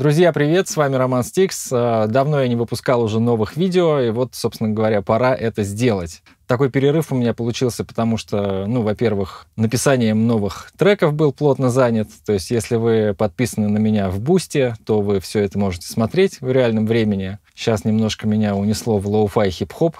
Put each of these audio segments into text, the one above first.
Друзья, привет! С вами Роман Стикс. Э, давно я не выпускал уже новых видео, и вот, собственно говоря, пора это сделать такой перерыв у меня получился, потому что, ну, во-первых, написанием новых треков был плотно занят. То есть, если вы подписаны на меня в Бусте, то вы все это можете смотреть в реальном времени. Сейчас немножко меня унесло в лоу-фай хип-хоп,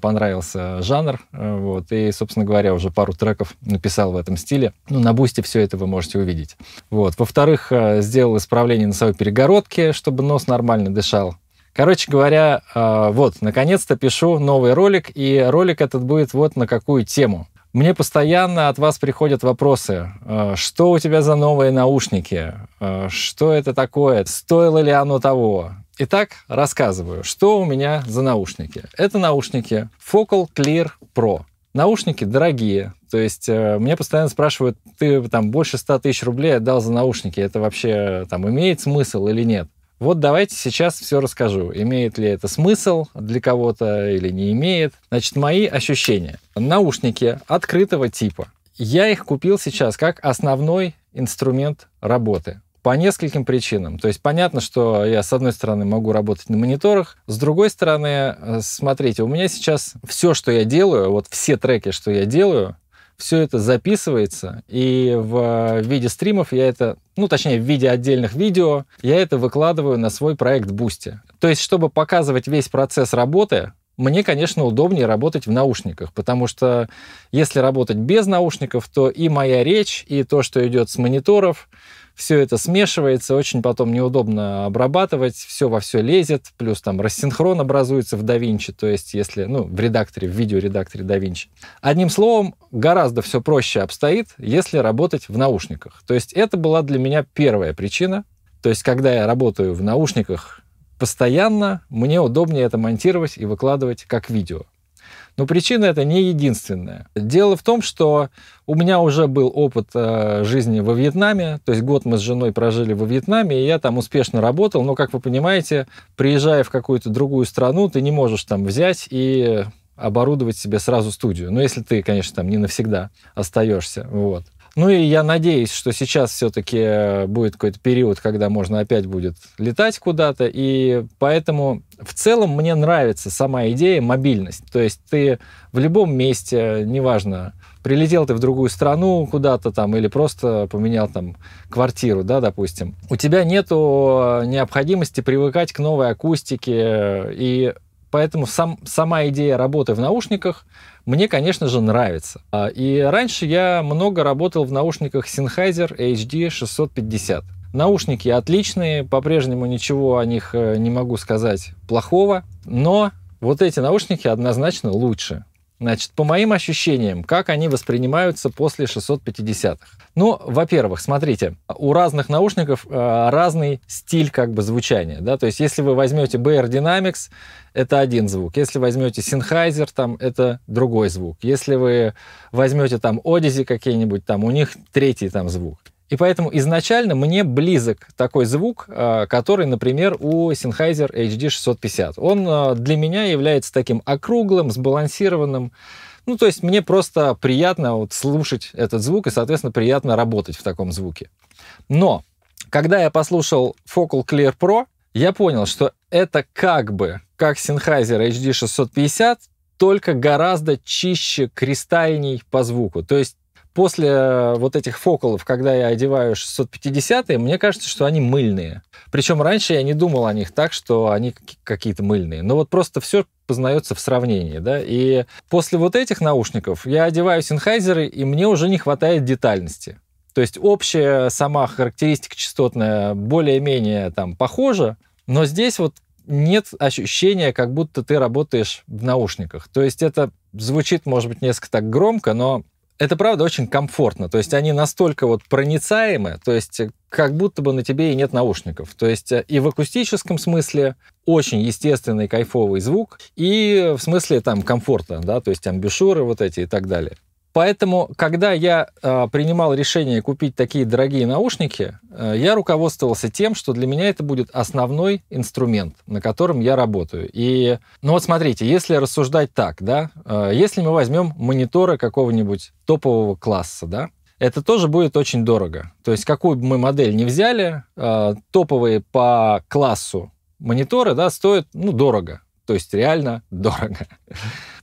понравился жанр, э, вот, и, собственно говоря, уже пару треков написал в этом стиле. Ну, на Бусте все это вы можете увидеть. Вот. Во-вторых, э, сделал исправление носовой перегородки, чтобы нос нормально дышал. Короче говоря, а, вот, наконец-то пишу новый ролик, и ролик этот будет вот на какую тему. Мне постоянно от вас приходят вопросы. А, что у тебя за новые наушники? А, что это такое? Стоило ли оно того? Итак, рассказываю, что у меня за наушники. Это наушники Focal Clear Pro. Наушники дорогие, то есть э, мне постоянно спрашивают, ты там больше 100 тысяч рублей отдал за наушники, это вообще там имеет смысл или нет? Вот давайте сейчас все расскажу. Имеет ли это смысл для кого-то или не имеет. Значит, мои ощущения. Наушники открытого типа. Я их купил сейчас как основной инструмент работы. По нескольким причинам. То есть понятно, что я, с одной стороны, могу работать на мониторах, с другой стороны, э, смотрите, у меня сейчас все, что я делаю, вот все треки, что я делаю, все это записывается, и в э, виде стримов я это, ну, точнее, в виде отдельных видео, я это выкладываю на свой проект Boosty. То есть, чтобы показывать весь процесс работы, мне, конечно, удобнее работать в наушниках, потому что если работать без наушников, то и моя речь, и то, что идет с мониторов, все это смешивается, очень потом неудобно обрабатывать, все во все лезет, плюс там рассинхрон образуется в DaVinci, то есть если, ну, в редакторе, в видеоредакторе DaVinci. Одним словом, гораздо все проще обстоит, если работать в наушниках. То есть это была для меня первая причина, то есть когда я работаю в наушниках постоянно, мне удобнее это монтировать и выкладывать как видео. Но причина это не единственная. Дело в том, что у меня уже был опыт э, жизни во Вьетнаме, то есть год мы с женой прожили во Вьетнаме, и я там успешно работал, но, как вы понимаете, приезжая в какую-то другую страну, ты не можешь там взять и оборудовать себе сразу студию. Ну, если ты, конечно, там не навсегда остаешься. Вот. Ну и я надеюсь, что сейчас все-таки э, будет какой-то период, когда можно опять будет летать куда-то. И поэтому в целом мне нравится сама идея мобильность. То есть ты в любом месте, неважно, прилетел ты в другую страну куда-то там или просто поменял там квартиру, да, допустим, у тебя нет э, необходимости привыкать к новой акустике э, и Поэтому сам, сама идея работы в наушниках мне, конечно же, нравится. А, и раньше я много работал в наушниках Sennheiser HD 650. Наушники отличные, по-прежнему ничего о них э, не могу сказать плохого, но вот эти наушники однозначно лучше. Значит, по моим ощущениям, как они воспринимаются после 650-х? Ну, во-первых, смотрите, у разных наушников э, разный стиль как бы звучания, да, то есть если вы возьмете BR Dynamics, это один звук, если возьмете Sennheiser, там, это другой звук, если вы возьмете там Odyssey какие-нибудь, там, у них третий там звук. И поэтому изначально мне близок такой звук, э, который, например, у Sennheiser HD650. Он э, для меня является таким округлым, сбалансированным. Ну, то есть мне просто приятно вот слушать этот звук и, соответственно, приятно работать в таком звуке. Но когда я послушал Focal Clear Pro, я понял, что это как бы как Sennheiser HD650, только гораздо чище, кристальней по звуку. То есть после э, вот этих фоколов, когда я одеваю 650 мне кажется, что они мыльные. Причем раньше я не думал о них так, что они какие-то мыльные. Но вот просто все познается в сравнении, да. И после вот этих наушников я одеваю синхайзеры, и мне уже не хватает детальности. То есть общая сама характеристика частотная более-менее там похожа, но здесь вот нет ощущения, как будто ты работаешь в наушниках. То есть это звучит, может быть, несколько так громко, но это правда очень комфортно. То есть они настолько вот проницаемы, то есть э, как будто бы на тебе и нет наушников. То есть э, и в акустическом смысле очень естественный кайфовый звук, и в смысле там комфорта, да, то есть амбишуры вот эти и так далее. Поэтому, когда я э, принимал решение купить такие дорогие наушники, э, я руководствовался тем, что для меня это будет основной инструмент, на котором я работаю. И, ну вот смотрите, если рассуждать так, да, э, если мы возьмем мониторы какого-нибудь топового класса, да, это тоже будет очень дорого. То есть какую бы мы модель ни взяли, э, топовые по классу мониторы, да, стоят, ну, дорого. То есть реально дорого.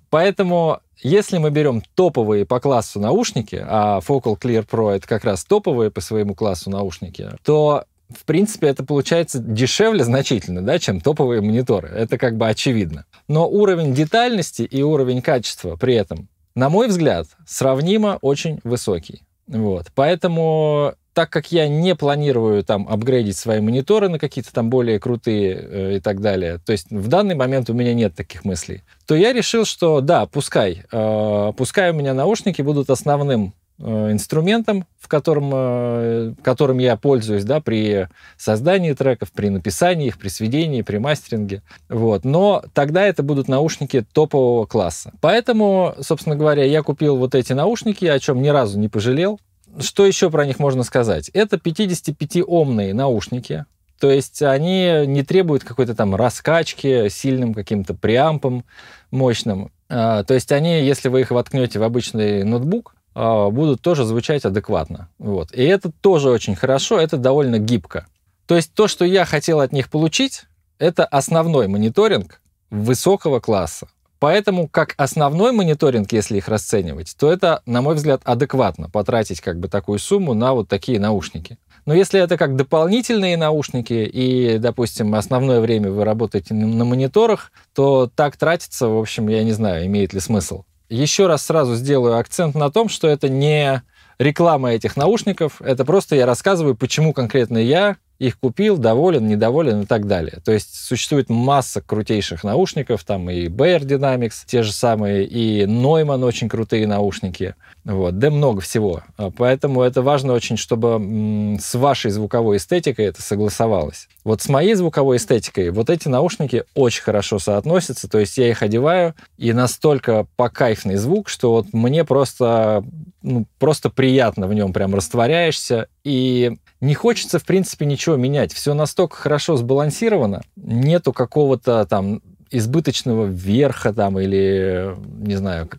Поэтому, если мы берем топовые по классу наушники, а Focal Clear Pro это как раз топовые по своему классу наушники, то в принципе, это получается дешевле значительно, да, чем топовые мониторы. Это как бы очевидно. Но уровень детальности и уровень качества при этом, на мой взгляд, сравнимо очень высокий. Вот. Поэтому так как я не планирую там апгрейдить свои мониторы на какие-то там более крутые э, и так далее, то есть в данный момент у меня нет таких мыслей, то я решил, что да, пускай, э, пускай у меня наушники будут основным э, инструментом, в котором, э, которым я пользуюсь, да, при создании треков, при написании их, при сведении, при мастеринге, вот. Но тогда это будут наушники топового класса. Поэтому, собственно говоря, я купил вот эти наушники, о чем ни разу не пожалел. Что еще про них можно сказать? Это 55-омные наушники, то есть они не требуют какой-то там раскачки сильным каким-то преампом мощным. А, то есть они, если вы их воткнете в обычный ноутбук, а, будут тоже звучать адекватно. Вот. И это тоже очень хорошо, это довольно гибко. То есть то, что я хотел от них получить, это основной мониторинг высокого класса. Поэтому как основной мониторинг, если их расценивать, то это, на мой взгляд, адекватно потратить как бы такую сумму на вот такие наушники. Но если это как дополнительные наушники, и, допустим, основное время вы работаете на мониторах, то так тратиться, в общем, я не знаю, имеет ли смысл. Еще раз сразу сделаю акцент на том, что это не реклама этих наушников, это просто я рассказываю, почему конкретно я их купил, доволен, недоволен и так далее. То есть существует масса крутейших наушников, там и Beyer Dynamics, те же самые, и Neumann очень крутые наушники, вот, да много всего. А поэтому это важно очень, чтобы с вашей звуковой эстетикой это согласовалось. Вот с моей звуковой эстетикой вот эти наушники очень хорошо соотносятся, то есть я их одеваю, и настолько покайфный звук, что вот мне просто, ну, просто приятно в нем прям растворяешься, и не хочется, в принципе, ничего менять. Все настолько хорошо сбалансировано, нету какого-то там избыточного верха там или, не знаю,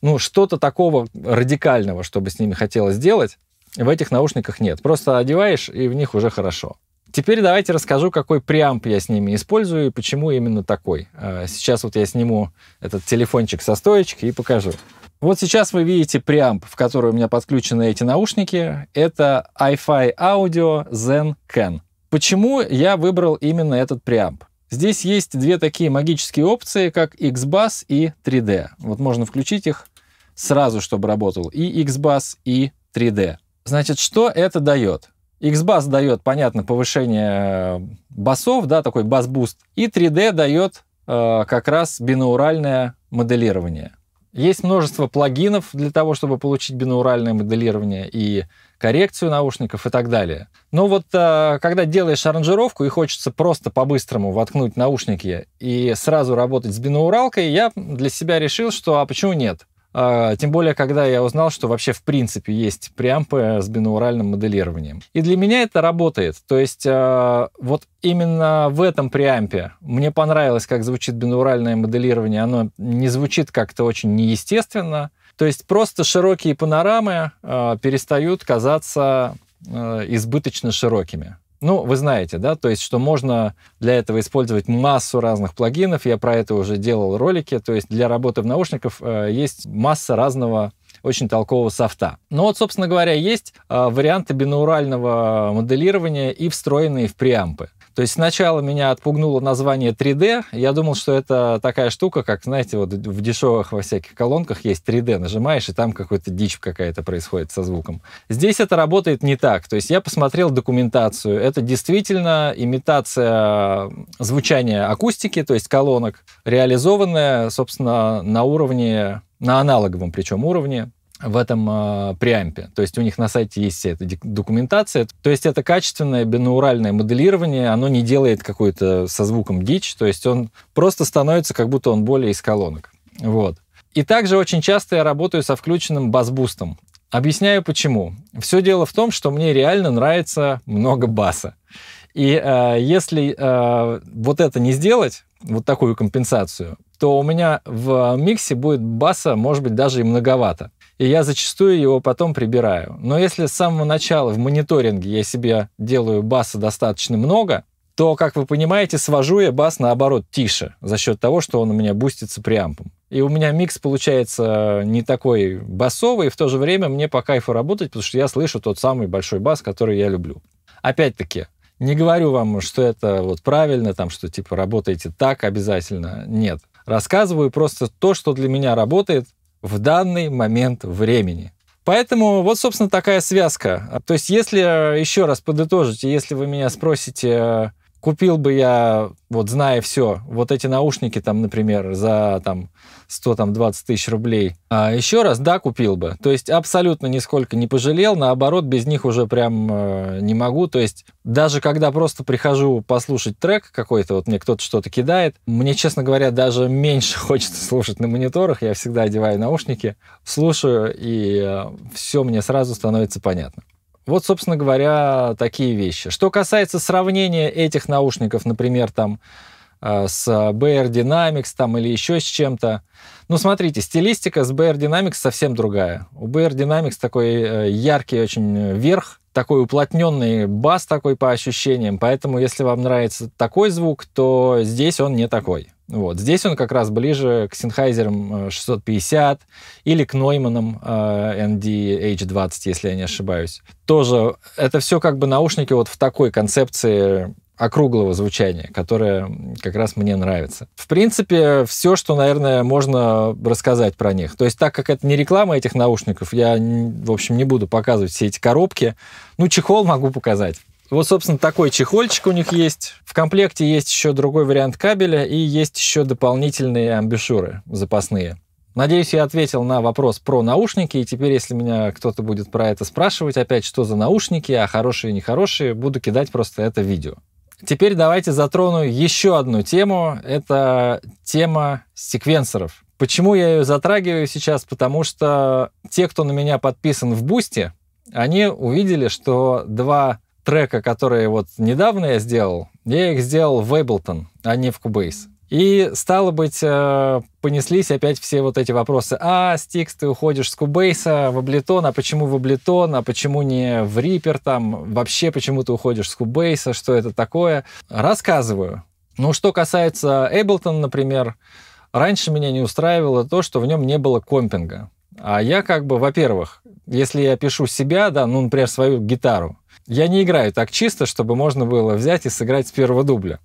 ну, что-то такого радикального, чтобы с ними хотелось сделать, в этих наушниках нет. Просто одеваешь, и в них уже хорошо. Теперь давайте расскажу, какой преамп я с ними использую и почему именно такой. А, сейчас вот я сниму этот телефончик со стоечки и покажу. Вот сейчас вы видите преамп, в который у меня подключены эти наушники. Это iFi Audio Zen Can. Почему я выбрал именно этот преамп? Здесь есть две такие магические опции, как X-Bass и 3D. Вот можно включить их сразу, чтобы работал и X-Bass, и 3D. Значит, что это дает? X-Bass дает, понятно, повышение э, басов, да, такой бас-буст, и 3D дает э, как раз бинауральное моделирование. Есть множество плагинов для того, чтобы получить бинауральное моделирование и коррекцию наушников и так далее. Но вот а, когда делаешь аранжировку и хочется просто по-быстрому воткнуть наушники и сразу работать с бинауралкой, я для себя решил, что а почему нет? А, тем более, когда я узнал, что вообще в принципе есть преампы с бинауральным моделированием. И для меня это работает. То есть а, вот именно в этом преампе мне понравилось, как звучит бинауральное моделирование. Оно не звучит как-то очень неестественно. То есть просто широкие панорамы а, перестают казаться избыточно широкими. Ну, вы знаете, да, то есть, что можно для этого использовать массу разных плагинов. Я про это уже делал ролики. То есть для работы в наушниках э, есть масса разного очень толкового софта. Но ну, вот, собственно говоря, есть э, варианты бинаурального моделирования и встроенные в преампы. То есть сначала меня отпугнуло название 3D. Я думал, что это такая штука, как, знаете, вот в дешевых во всяких колонках есть 3D. Нажимаешь, и там какой-то дичь какая-то происходит со звуком. Здесь это работает не так. То есть я посмотрел документацию. Это действительно имитация звучания акустики, то есть колонок, реализованная, собственно, на уровне, на аналоговом причем уровне в этом э, преампе. То есть у них на сайте есть вся эта документация. То есть это качественное бинауральное моделирование, оно не делает какой-то со звуком дичь, то есть он просто становится, как будто он более из колонок. Вот. И также очень часто я работаю со включенным бас-бустом. Объясняю почему. Все дело в том, что мне реально нравится много баса. И э, если э, вот это не сделать, вот такую компенсацию, то у меня в миксе будет баса, может быть, даже и многовато и я зачастую его потом прибираю. Но если с самого начала в мониторинге я себе делаю баса достаточно много, то, как вы понимаете, свожу я бас наоборот тише за счет того, что он у меня бустится преампом. И у меня микс получается не такой басовый, и в то же время мне по кайфу работать, потому что я слышу тот самый большой бас, который я люблю. Опять-таки, не говорю вам, что это вот правильно, там, что типа работаете так обязательно. Нет. Рассказываю просто то, что для меня работает, в данный момент времени. Поэтому вот, собственно, такая связка. То есть, если э, еще раз подытожить, если вы меня спросите, э, купил бы я, вот зная все, вот эти наушники там, например, за там 100, там 20 тысяч рублей, а еще раз, да, купил бы. То есть абсолютно нисколько не пожалел, наоборот, без них уже прям э, не могу. То есть даже когда просто прихожу послушать трек какой-то, вот мне кто-то что-то кидает, мне, честно говоря, даже меньше хочется слушать на мониторах, я всегда одеваю наушники, слушаю, и э, все мне сразу становится понятно. Вот, собственно говоря, такие вещи. Что касается сравнения этих наушников, например, там э, с BR Dynamics там, или еще с чем-то. Ну, смотрите, стилистика с BR Dynamics совсем другая. У BR Dynamics такой э, яркий очень верх, такой уплотненный бас такой по ощущениям, поэтому если вам нравится такой звук, то здесь он не такой. Вот. Здесь он как раз ближе к Sennheiser 650 э, или к Neumann NDH 20 если я не ошибаюсь. Тоже это все как бы наушники вот в такой концепции округлого звучания, которое как раз мне нравится. В принципе, все, что, наверное, можно рассказать про них. То есть, так как это не реклама этих наушников, я, в общем, не буду показывать все эти коробки. Ну, чехол могу показать. Вот, собственно, такой чехольчик у них есть. В комплекте есть еще другой вариант кабеля и есть еще дополнительные амбушюры запасные. Надеюсь, я ответил на вопрос про наушники, и теперь, если меня кто-то будет про это спрашивать, опять, что за наушники, а хорошие и нехорошие, буду кидать просто это видео. Теперь давайте затрону еще одну тему. Это тема секвенсоров. Почему я ее затрагиваю сейчас? Потому что те, кто на меня подписан в Бусте, они увидели, что два трека, которые вот недавно я сделал, я их сделал в Ableton, а не в Cubase. И, стало быть, э, понеслись опять все вот эти вопросы. А, Стикс, ты уходишь с Кубейса в Ableton, а почему в Ableton, а почему не в Рипер там? Вообще, почему ты уходишь с Кубейса, что это такое? Рассказываю. Ну, что касается Ableton, например, раньше меня не устраивало то, что в нем не было компинга. А я как бы, во-первых, если я пишу себя, да, ну, например, свою гитару, я не играю так чисто, чтобы можно было взять и сыграть с первого дубля.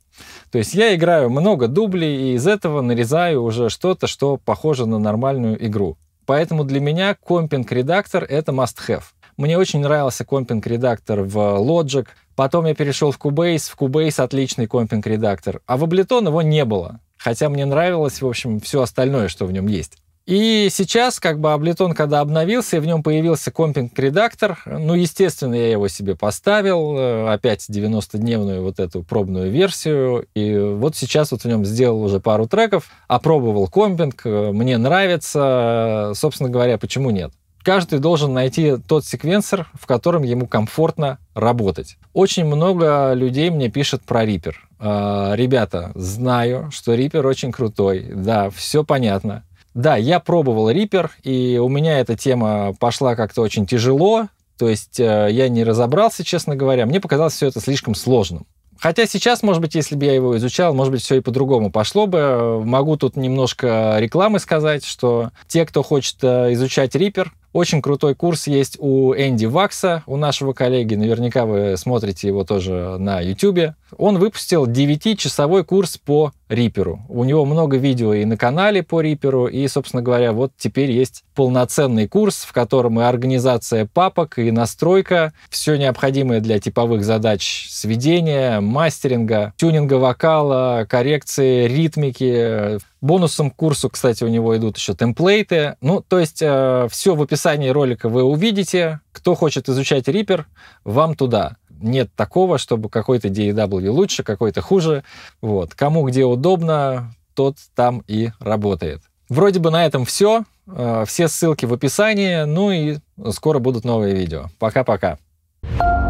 То есть я играю много дублей и из этого нарезаю уже что-то, что похоже на нормальную игру. Поэтому для меня компинг-редактор — это must-have. Мне очень нравился компинг-редактор в Logic, потом я перешел в Cubase, в Cubase отличный компинг-редактор, а в Ableton его не было, хотя мне нравилось, в общем, все остальное, что в нем есть. И сейчас, как бы, Ableton, когда обновился, и в нем появился компинг-редактор, ну, естественно, я его себе поставил, э, опять 90-дневную вот эту пробную версию, и вот сейчас вот в нем сделал уже пару треков, опробовал компинг, э, мне нравится, э, собственно говоря, почему нет? Каждый должен найти тот секвенсор, в котором ему комфортно работать. Очень много людей мне пишет про Reaper. Ребята, знаю, что Reaper очень крутой. Да, все понятно. Да, я пробовал Reaper, и у меня эта тема пошла как-то очень тяжело, то есть э, я не разобрался, честно говоря, мне показалось все это слишком сложным. Хотя сейчас, может быть, если бы я его изучал, может быть, все и по-другому пошло бы. Могу тут немножко рекламы сказать, что те, кто хочет э, изучать Reaper, очень крутой курс есть у Энди Вакса, у нашего коллеги. Наверняка вы смотрите его тоже на YouTube. Он выпустил 9-часовой курс по Риперу. У него много видео и на канале по Риперу, и, собственно говоря, вот теперь есть полноценный курс, в котором и организация папок, и настройка, все необходимое для типовых задач сведения, мастеринга, тюнинга вокала, коррекции, ритмики, Бонусом к курсу, кстати, у него идут еще темплейты. Ну, то есть э, все в описании ролика вы увидите. Кто хочет изучать Reaper, вам туда нет такого, чтобы какой-то DAW e лучше, какой-то хуже. Вот. Кому где удобно, тот там и работает. Вроде бы на этом все. Э, все ссылки в описании. Ну и скоро будут новые видео. Пока-пока. thank you